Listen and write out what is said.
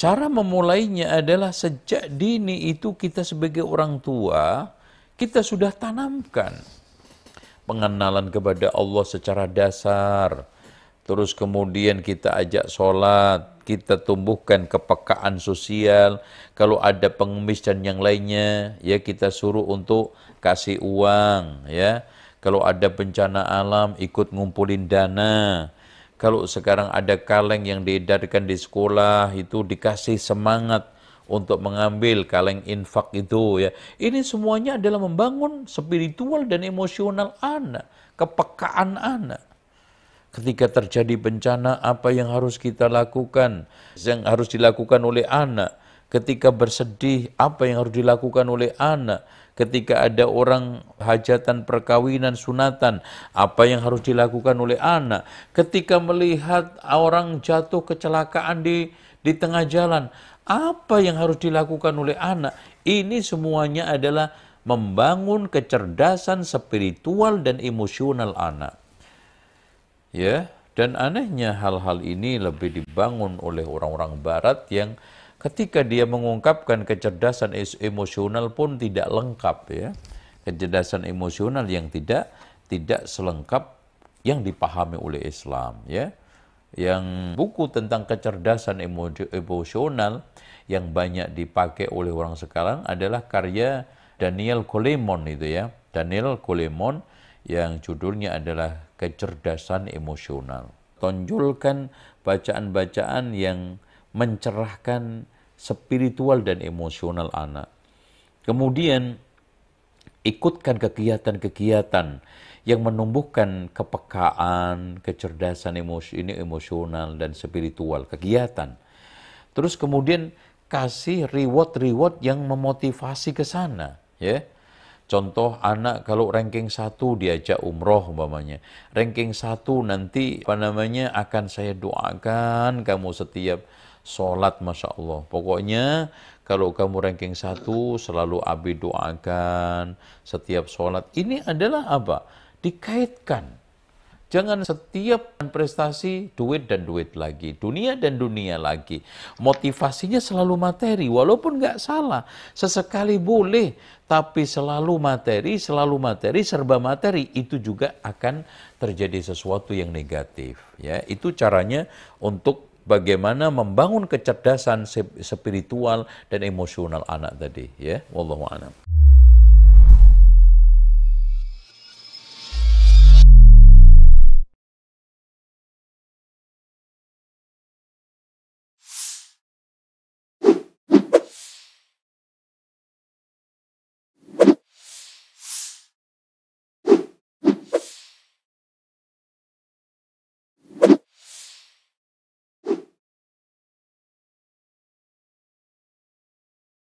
Cara memulainya adalah sejak dini itu kita sebagai orang tua, kita sudah tanamkan pengenalan kepada Allah secara dasar. Terus kemudian kita ajak sholat, kita tumbuhkan kepekaan sosial. Kalau ada pengemis dan yang lainnya, ya kita suruh untuk kasih uang, ya. Kalau ada bencana alam, ikut ngumpulin dana kalau sekarang ada kaleng yang diedarkan di sekolah itu dikasih semangat untuk mengambil kaleng infak itu ya. Ini semuanya adalah membangun spiritual dan emosional anak, kepekaan anak. Ketika terjadi bencana apa yang harus kita lakukan? Yang harus dilakukan oleh anak ketika bersedih apa yang harus dilakukan oleh anak, ketika ada orang hajatan perkawinan sunatan apa yang harus dilakukan oleh anak, ketika melihat orang jatuh kecelakaan di di tengah jalan, apa yang harus dilakukan oleh anak? Ini semuanya adalah membangun kecerdasan spiritual dan emosional anak. Ya, dan anehnya hal-hal ini lebih dibangun oleh orang-orang barat yang ketika dia mengungkapkan kecerdasan emosional pun tidak lengkap ya kecerdasan emosional yang tidak tidak selengkap yang dipahami oleh Islam ya yang buku tentang kecerdasan emosional yang banyak dipakai oleh orang sekarang adalah karya Daniel Kolemon itu ya Daniel Kolemon yang judulnya adalah kecerdasan emosional tonjolkan bacaan-bacaan yang mencerahkan spiritual dan emosional anak. Kemudian ikutkan kegiatan-kegiatan yang menumbuhkan kepekaan, kecerdasan emosi ini emosional dan spiritual kegiatan. Terus kemudian kasih reward-reward yang memotivasi ke sana, ya. Contoh anak kalau ranking satu diajak umroh umpamanya. Ranking satu nanti apa namanya akan saya doakan kamu setiap sholat Masya Allah. Pokoknya kalau kamu ranking satu selalu abi doakan setiap sholat. Ini adalah apa? Dikaitkan. Jangan setiap prestasi duit dan duit lagi, dunia dan dunia lagi. Motivasinya selalu materi, walaupun nggak salah. Sesekali boleh, tapi selalu materi, selalu materi, serba materi. Itu juga akan terjadi sesuatu yang negatif. Ya, itu caranya untuk bagaimana membangun kecerdasan spiritual dan emosional anak tadi ya wallahu a'lam